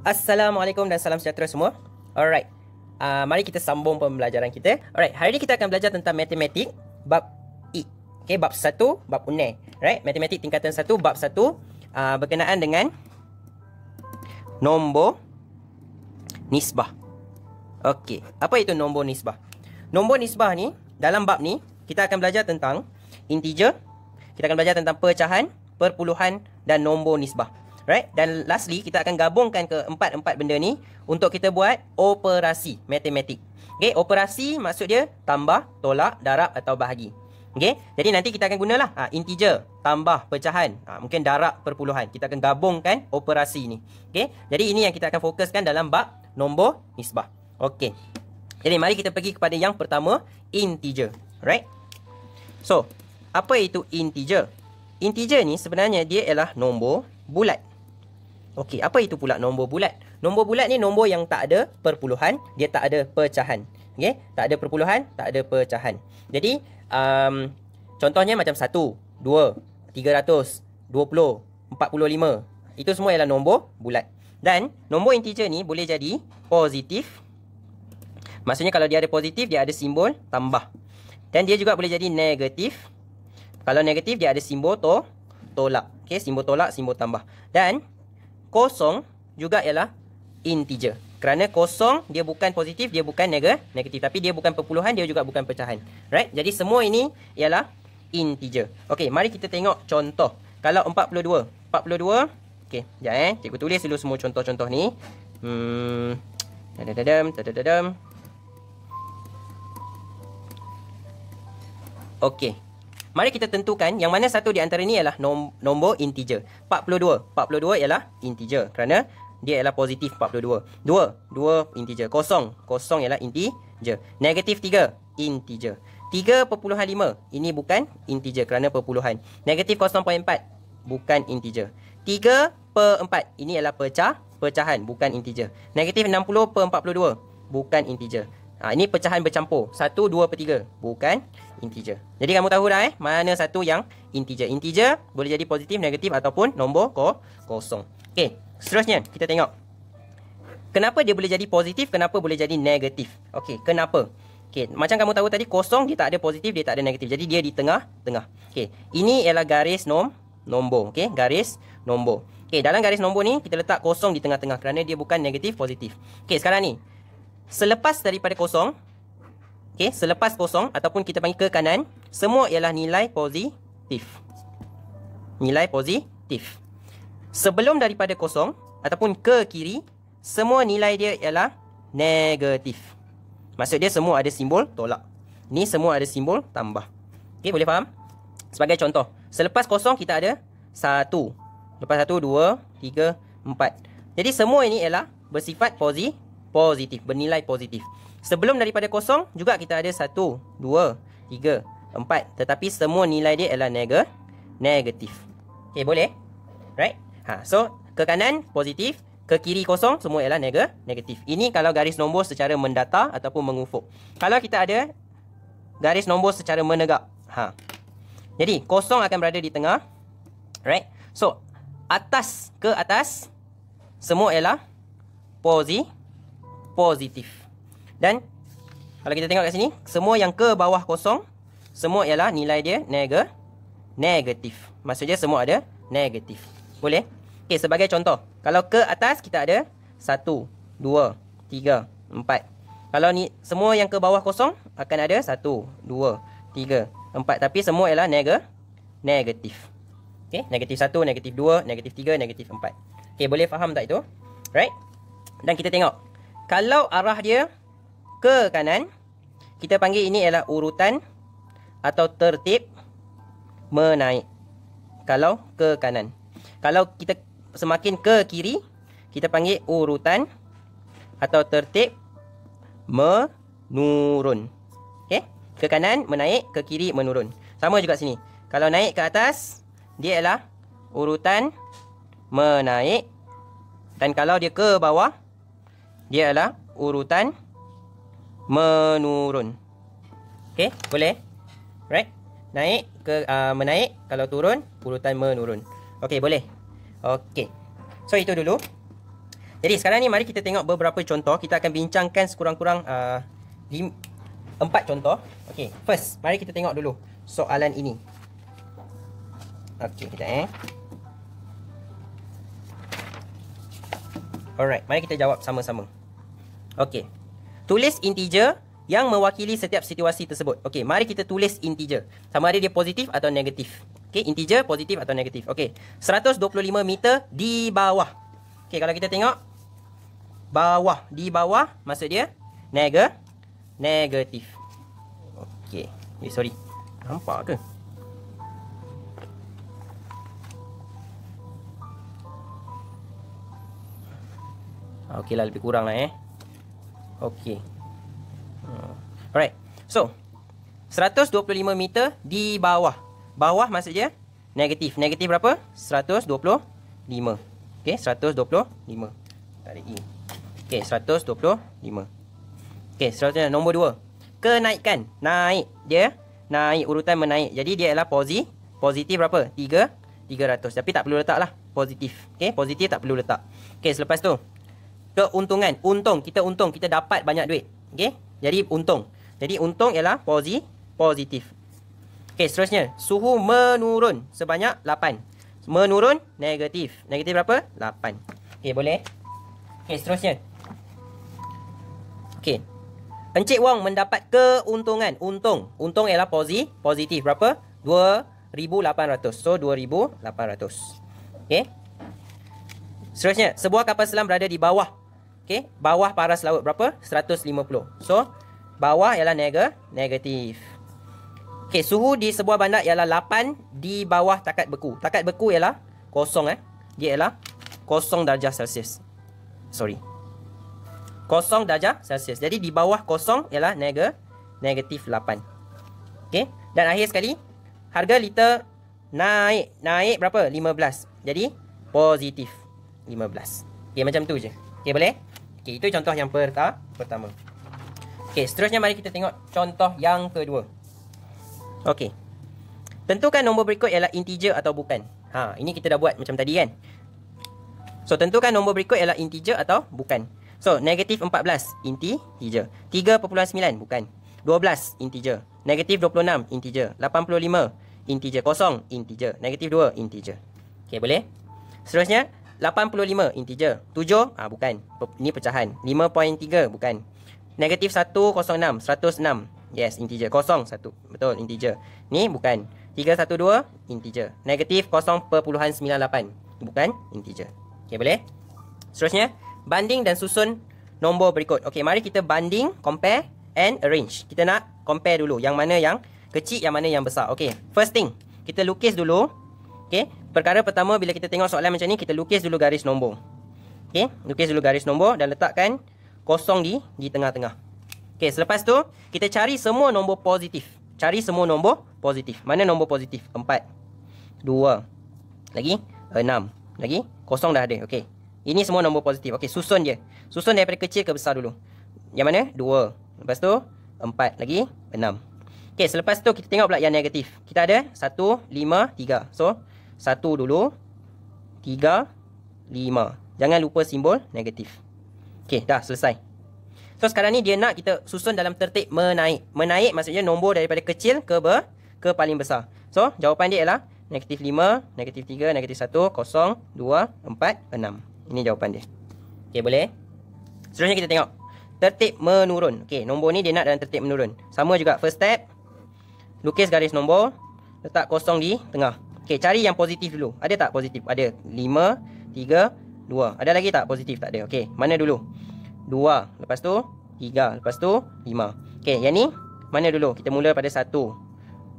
Assalamualaikum dan salam sejahtera semua. Alright. Uh, mari kita sambung pembelajaran kita. Alright, hari ni kita akan belajar tentang matematik bab i, e. Okay, bab 1, bab UNE. Right, matematik tingkatan 1, bab 1 uh, ah, berkenaan dengan nombor nisbah. Okay, apa itu nombor nisbah? Nombor nisbah ni, dalam bab ni, kita akan belajar tentang integer, kita akan belajar tentang pecahan, perpuluhan dan nombor nisbah. Right? Dan lastly, kita akan gabungkan ke empat-empat benda ni untuk kita buat operasi matematik. Okay, operasi maksud dia tambah, tolak, darab atau bahagi. Okay, jadi nanti kita akan gunalah ha, integer, tambah, pecahan, ha, mungkin darab, perpuluhan. Kita akan gabungkan operasi ni. Okay, jadi ini yang kita akan fokuskan dalam bab nombor nisbah. Okay, jadi mari kita pergi kepada yang pertama, integer. Right? So, apa itu integer? Integer ni sebenarnya dia ialah nombor bulat. Okey, apa itu pula nombor bulat? Nombor bulat ni nombor yang tak ada perpuluhan, dia tak ada pecahan. Okey, tak ada perpuluhan, tak ada pecahan. Jadi, um, contohnya macam 1, 2, 300, 20, 45. Itu semua ialah nombor bulat. Dan nombor integer ni boleh jadi positif. Maksudnya kalau dia ada positif, dia ada simbol tambah. Dan dia juga boleh jadi negatif. Kalau negatif, dia ada simbol to, tolak. okay, simbol tolak, simbol tambah. Dan kosong juga ialah integer. Kerana kosong, dia bukan positif, dia bukan negatif. Tapi dia bukan perpuluhan, dia juga bukan pecahan. Right? Jadi semua ini ialah integer. Okey, mari kita tengok contoh. Kalau 42. 42. Okey, jap eh. Cikgu tulis dulu semua contoh-contoh ni. Hmm. Dadadam, dadadam. Okey. Mari kita tentukan yang mana satu di antara ni ialah nom nombor integer. 42. 42 ialah integer kerana dia ialah positif 42. 2. 2 integer. 0. 0 ialah integer. Negatif 3. Integer. 3.5. Ini bukan integer kerana perpuluhan. Negatif 0.4. Bukan integer. 3 per 4. Ini ialah pecah. Pecahan. Bukan integer. Negatif 60 per 42. Bukan integer. Ha, ini pecahan bercampur. Satu, dua, per tiga Bukan integer. Jadi kamu tahu dah eh, mana satu yang integer. Integer boleh jadi positif, negatif ataupun nombor ko kosong. Okey, seterusnya kita tengok. Kenapa dia boleh jadi positif, kenapa boleh jadi negatif? Okey, kenapa? Okey, macam kamu tahu tadi kosong dia tak ada positif, dia tak ada negatif. Jadi dia di tengah-tengah. Okey, ini ialah garis nom nombor. Okey, garis nombor. Okey, dalam garis nombor ni kita letak kosong di tengah-tengah kerana dia bukan negatif, positif. Okey, sekarang ni selepas daripada kosong okay? selepas kosong ataupun kita panggil ke kanan semua ialah nilai positif nilai positif sebelum daripada kosong ataupun ke kiri semua nilai dia ialah negatif maksud dia semua ada simbol tolak ni semua ada simbol tambah Okay, boleh faham sebagai contoh selepas kosong kita ada satu, lepas satu, dua, tiga, empat. jadi semua ini ialah bersifat positif positif, bernilai positif. Sebelum daripada kosong, juga kita ada satu, dua, tiga, empat. Tetapi semua nilai dia adalah nega, negatif. Okay, boleh? Right? Ha, so, ke kanan positif, ke kiri kosong, semua ialah nega, negatif. Ini kalau garis nombor secara mendata ataupun mengufuk. Kalau kita ada garis nombor secara menegak. Ha. Jadi, kosong akan berada di tengah. Right? So, atas ke atas, semua ialah positif positif. Dan kalau kita tengok kat sini, semua yang ke bawah kosong, semua ialah nilai dia neg negatif. Maksudnya semua ada negatif. Boleh? Okey, sebagai contoh, kalau ke atas kita ada 1, 2, 3, 4. Kalau ni semua yang ke bawah kosong akan ada 1, 2, 3, 4 tapi semua ialah neg negatif. Okey, negatif 1, negatif 2, negatif 3, negatif 4. Okey, boleh faham tak itu? Right? Dan kita tengok kalau arah dia ke kanan, kita panggil ini ialah urutan atau tertib menaik. Kalau ke kanan. Kalau kita semakin ke kiri, kita panggil urutan atau tertib menurun. Okey? Ke kanan menaik, ke kiri menurun. Sama juga sini. Kalau naik ke atas, dia ialah urutan menaik. Dan kalau dia ke bawah, dia adalah urutan menurun. Okey, boleh? Right? Naik ke uh, menaik kalau turun urutan menurun. Okey, boleh. Okey. So itu dulu. Jadi sekarang ni mari kita tengok beberapa contoh. Kita akan bincangkan sekurang-kurang uh, empat uh, contoh. Okey, first mari kita tengok dulu soalan ini. Okey, kita eh. Alright, mari kita jawab sama-sama. Okey. Tulis integer yang mewakili setiap situasi tersebut. Okey, mari kita tulis integer. Sama ada dia positif atau negatif. Okey, integer positif atau negatif. Okey. 125 meter di bawah. Okey, kalau kita tengok bawah, di bawah maksud dia nega negatif. Okey. Eh, sorry. Nampak ke? Ah, Okey lebih kurang lah eh. Okay, Hmm. Alright. So, 125 meter di bawah. Bawah maksudnya negatif. Negatif berapa? 125. Okey, 125. Tarik E. Okey, 125. Okay, seterusnya nombor 2. Kenaikan. Naik. Dia naik. Urutan menaik. Jadi, dia adalah posi. Positif berapa? 3. 300. Tapi tak perlu letak lah. Positif. Okay, positif tak perlu letak. Okay, selepas tu keuntungan. Untung. Kita untung. Kita dapat banyak duit. Okay? Jadi, untung. Jadi, untung ialah posi positif. Okay, seterusnya. Suhu menurun sebanyak 8. Menurun negatif. Negatif berapa? 8. Okay, boleh? Okay, seterusnya. Okay. Encik Wong mendapat keuntungan. Untung. Untung ialah posi positif. Berapa? 2,800. So, 2,800. Okay? Seterusnya, sebuah kapal selam berada di bawah Okay. Bawah paras laut berapa? 150. So, bawah ialah nega negatif. Okay. Suhu di sebuah bandar ialah 8 di bawah takat beku. Takat beku ialah kosong eh. Dia ialah kosong darjah Celsius. Sorry. Kosong darjah Celsius. Jadi, di bawah kosong ialah nega negatif 8. Okay. Dan akhir sekali, harga liter naik. Naik berapa? 15. Jadi, positif 15. Okay, macam tu je. Okay, boleh? Okey, itu contoh yang perta pertama. Okey, seterusnya mari kita tengok contoh yang kedua. Okey. Tentukan nombor berikut ialah integer atau bukan. Ha, ini kita dah buat macam tadi kan. So, tentukan nombor berikut ialah integer atau bukan. So, negatif 14, integer. 3.9, bukan. 12, integer. Negatif 26, integer. 85, integer. Kosong, integer. Negatif 2, integer. Okey, boleh? Seterusnya, 85 integer 7 ha, ah, bukan ni pecahan 5.3 bukan negatif 106 106 yes integer kosong 1 betul integer ni bukan 312 integer negatif 0.98 bukan integer okay boleh seterusnya banding dan susun nombor berikut Okay mari kita banding compare and arrange kita nak compare dulu yang mana yang kecil yang mana yang besar Okay first thing kita lukis dulu Okey, perkara pertama bila kita tengok soalan macam ni, kita lukis dulu garis nombor. Okey, lukis dulu garis nombor dan letakkan kosong di di tengah-tengah. Okey, selepas tu kita cari semua nombor positif. Cari semua nombor positif. Mana nombor positif? 4. 2. Lagi 6. Lagi kosong dah ada. Okey. Ini semua nombor positif. Okey, susun dia. Susun daripada kecil ke besar dulu. Yang mana? 2. Lepas tu 4 lagi 6. Okey, selepas tu kita tengok pula yang negatif. Kita ada 1 5 3. So, satu dulu. Tiga. Lima. Jangan lupa simbol negatif. Okey, dah selesai. So, sekarang ni dia nak kita susun dalam tertib menaik. Menaik maksudnya nombor daripada kecil ke ber, ke paling besar. So, jawapan dia ialah negatif lima, negatif tiga, negatif satu, kosong, dua, empat, enam. Ini jawapan dia. Okey, boleh? Seterusnya kita tengok. Tertib menurun. Okey, nombor ni dia nak dalam tertib menurun. Sama juga first step. Lukis garis nombor. Letak kosong di tengah. Okey, cari yang positif dulu. Ada tak positif? Ada. 5, 3, 2. Ada lagi tak positif? Tak ada. Okey, mana dulu? 2. Lepas tu 3. Lepas tu 5. Okey, yang ni mana dulu? Kita mula pada 1. 2. 4.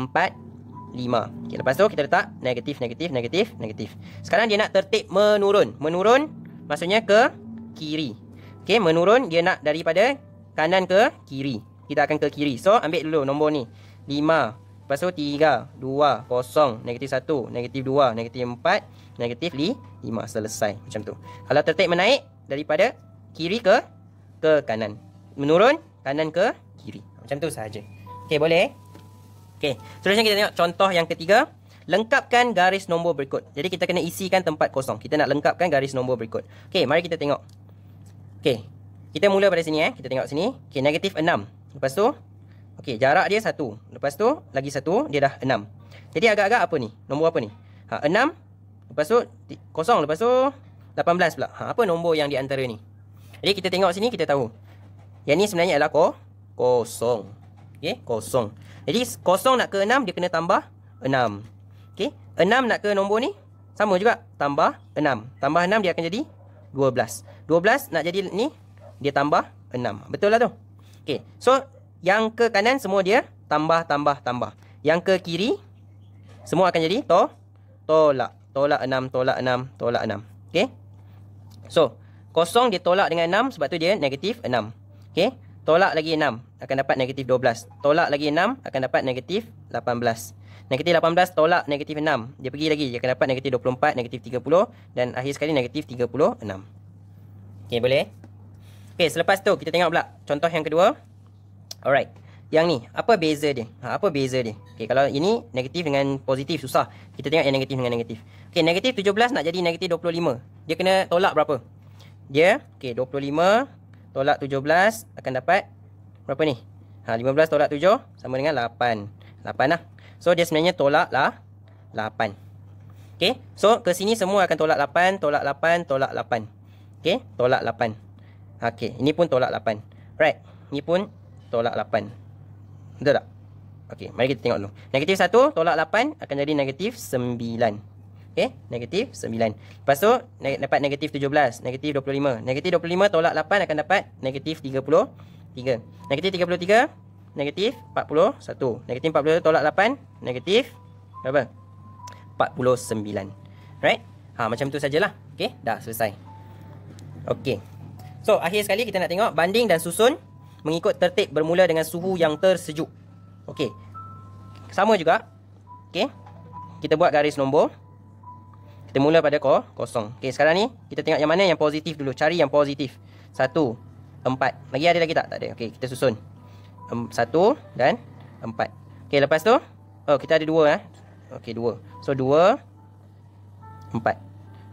5. Okey, lepas tu kita letak negatif, negatif, negatif, negatif. Sekarang dia nak tertib menurun. Menurun maksudnya ke kiri. Okey, menurun dia nak daripada kanan ke kiri. Kita akan ke kiri. So, ambil dulu nombor ni. 5 Lepas tu 3, 2, 0, negatif 1, negatif 2, negatif 4, negatif 5 selesai macam tu. Kalau tertek menaik daripada kiri ke ke kanan. Menurun kanan ke kiri. Macam tu sahaja. Okey boleh? Okey. Seterusnya kita tengok contoh yang ketiga. Lengkapkan garis nombor berikut. Jadi kita kena isikan tempat kosong. Kita nak lengkapkan garis nombor berikut. Okey, mari kita tengok. Okey. Kita mula pada sini eh. Kita tengok sini. Okey, negatif 6. Lepas tu Okey, jarak dia satu. Lepas tu, lagi satu, dia dah enam. Jadi agak-agak apa ni? Nombor apa ni? Ha, enam. Lepas tu, kosong. Lepas tu, lapan belas pula. Ha, apa nombor yang di antara ni? Jadi kita tengok sini, kita tahu. Yang ni sebenarnya adalah ko kosong. Okey, kosong. Jadi kosong nak ke enam, dia kena tambah enam. Okey, enam nak ke nombor ni? Sama juga. Tambah enam. Tambah enam, dia akan jadi dua belas. Dua belas nak jadi ni, dia tambah enam. Betul lah tu. Okey, so... Yang ke kanan semua dia tambah, tambah, tambah. Yang ke kiri semua akan jadi to, tolak. Tolak enam tolak enam tolak enam. Okay. So, kosong dia tolak dengan enam sebab tu dia negatif enam. Okay. Tolak lagi enam akan dapat negatif dua belas. Tolak lagi enam akan dapat negatif lapan belas. Negatif 18 tolak negatif 6. Dia pergi lagi. Dia akan dapat negatif 24, negatif 30. Dan akhir sekali negatif 36. Okey, boleh? Okey, selepas tu kita tengok pula contoh yang kedua. Alright. Yang ni, apa beza dia? Ha, apa beza dia? Okay, kalau ini negatif dengan positif, susah. Kita tengok yang negatif dengan negatif. Okay, negatif 17 nak jadi negatif 25. Dia kena tolak berapa? Dia, okay, 25 tolak 17 akan dapat berapa ni? Ha, 15 tolak 7 sama dengan 8. 8 lah. So, dia sebenarnya tolak lah 8. Okay, so ke sini semua akan tolak 8, tolak 8, tolak 8. Okay, tolak 8. Okay, ini pun tolak 8. Right, ini pun 8 tolak 8. Betul tak? Okey, mari kita tengok dulu. Negatif 1 tolak 8 akan jadi negatif 9. Okey, negatif 9. Lepas tu, ne dapat negatif 17, negatif 25. Negatif 25 tolak 8 akan dapat negatif 33. Negatif 33, negatif 41. Negatif 40 tolak 8, negatif berapa? 49. Right? Ha, macam tu sajalah. Okey, dah selesai. Okey. So, akhir sekali kita nak tengok banding dan susun mengikut tertib bermula dengan suhu yang tersejuk. Okey. Sama juga. Okey. Kita buat garis nombor. Kita mula pada kor, kosong. Okey, sekarang ni kita tengok yang mana yang positif dulu. Cari yang positif. Satu, empat. Lagi ada lagi tak? Tak ada. Okey, kita susun. Um, satu dan empat. Okey, lepas tu. Oh, kita ada dua. Eh? Okey, dua. So, dua, empat.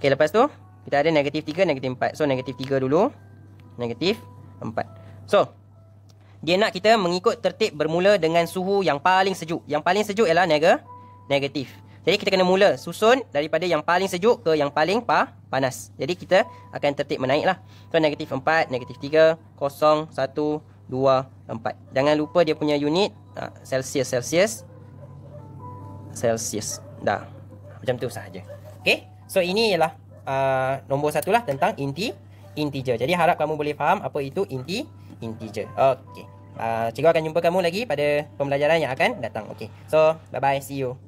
Okey, lepas tu. Kita ada negatif tiga, negatif empat. So, negatif tiga dulu. Negatif empat. So, dia nak kita mengikut tertib bermula dengan suhu yang paling sejuk. Yang paling sejuk ialah neg- negatif. Jadi kita kena mula susun daripada yang paling sejuk ke yang paling pa panas. Jadi kita akan tertib menaiklah. So negatif 4, negatif 3, 0, 1, 2, 4. Jangan lupa dia punya unit ha, Celsius, Celsius. Celsius. Dah. Macam tu sahaja. Okay. So ini ialah uh, nombor satu lah tentang inti integer. Jadi harap kamu boleh faham apa itu inti integer. Okay uh, cikgu akan jumpa kamu lagi pada pembelajaran yang akan datang. Okay. So, bye-bye. See you.